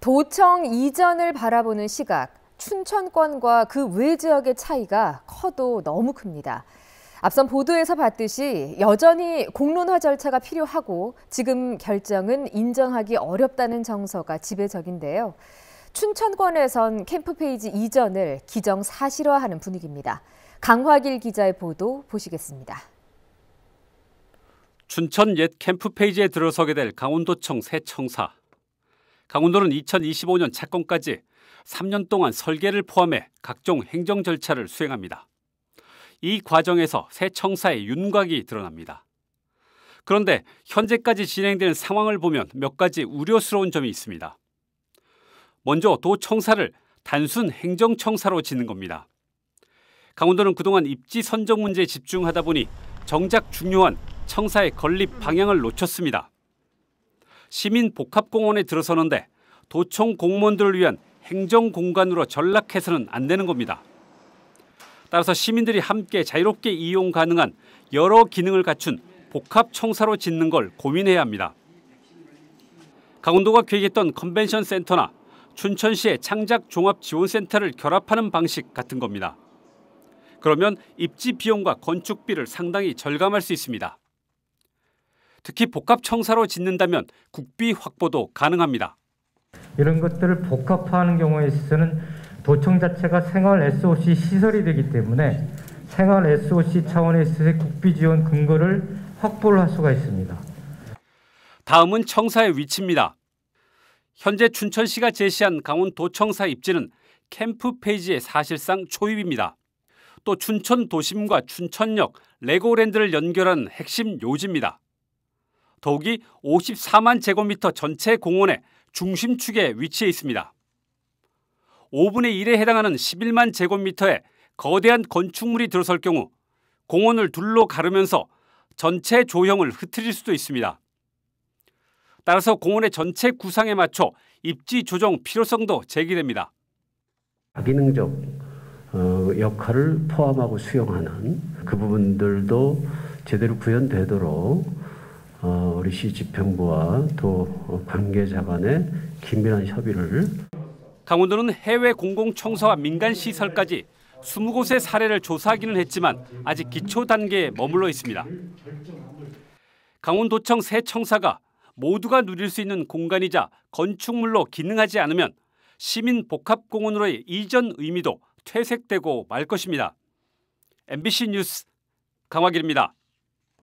도청 이전을 바라보는 시각, 춘천권과 그 외 지역의 차이가 커도 너무 큽니다. 앞선 보도에서 봤듯이 여전히 공론화 절차가 필요하고 지금 결정은 인정하기 어렵다는 정서가 지배적인데요. 춘천권에선 캠프 페이지 이전을 기정 사실화하는 분위기입니다. 강화길 기자의 보도 보시겠습니다. 춘천 옛 캠프 페이지에 들어서게 될 강원도청 새 청사. 강원도는 2025년 착공까지 3년 동안 설계를 포함해 각종 행정 절차를 수행합니다. 이 과정에서 새 청사의 윤곽이 드러납니다. 그런데 현재까지 진행되는 상황을 보면 몇 가지 우려스러운 점이 있습니다. 먼저 도청사를 단순 행정청사로 짓는 겁니다. 강원도는 그동안 입지 선정 문제에 집중하다 보니 정작 중요한 청사의 건립 방향을 놓쳤습니다. 시민복합공원에 들어서는데 도청 공무원들을 위한 행정공간으로 전락해서는 안 되는 겁니다. 따라서 시민들이 함께 자유롭게 이용 가능한 여러 기능을 갖춘 복합청사로 짓는 걸 고민해야 합니다. 강원도가 계획했던 컨벤션 센터나 춘천시의 창작 종합 지원센터를 결합하는 방식 같은 겁니다. 그러면 입지 비용과 건축비를 상당히 절감할 수 있습니다. 특히 복합청사로 짓는다면 국비 확보도 가능합니다. 이런 것들을 복합화하는 경우에 있어서는 도청 자체가 생활 SOC 시설이 되기 때문에 생활 SOC 차원에 있어서 국비 지원 근거를 확보를 할 수가 있습니다. 다음은 청사의 위치입니다. 현재 춘천시가 제시한 강원도청사 입지는 캠프 페이지의 사실상 초입입니다. 또 춘천 도심과 춘천역, 레고랜드를 연결하 핵심 요지입니다. 더욱이 54만 제곱미터 전체 공원의 중심축에 위치해 있습니다. 5분의 1에 해당하는 11만 제곱미터에 거대한 건축물이 들어설 경우 공원을 둘로 가르면서 전체 조형을 흐트릴 수도 있습니다. 따라서 공원의 전체 구상에 맞춰 입지 조정 필요성도 제기됩니다. 기능적 어, 역할을 포함하고 수용하는 그 부분들도 제대로 구현되도록 우리 시 집행부와 또 관계자 간의 긴밀한 협의를 강원도는 해외 공공청사와 민간시설까지 20곳의 사례를 조사하기는 했지만 아직 기초 단계에 머물러 있습니다. 강원도청 새 청사가 모두가 누릴 수 있는 공간이자 건축물로 기능하지 않으면 시민 복합공원으로의 이전 의미도 퇴색되고 말 것입니다. MBC 뉴스 강화길입니다.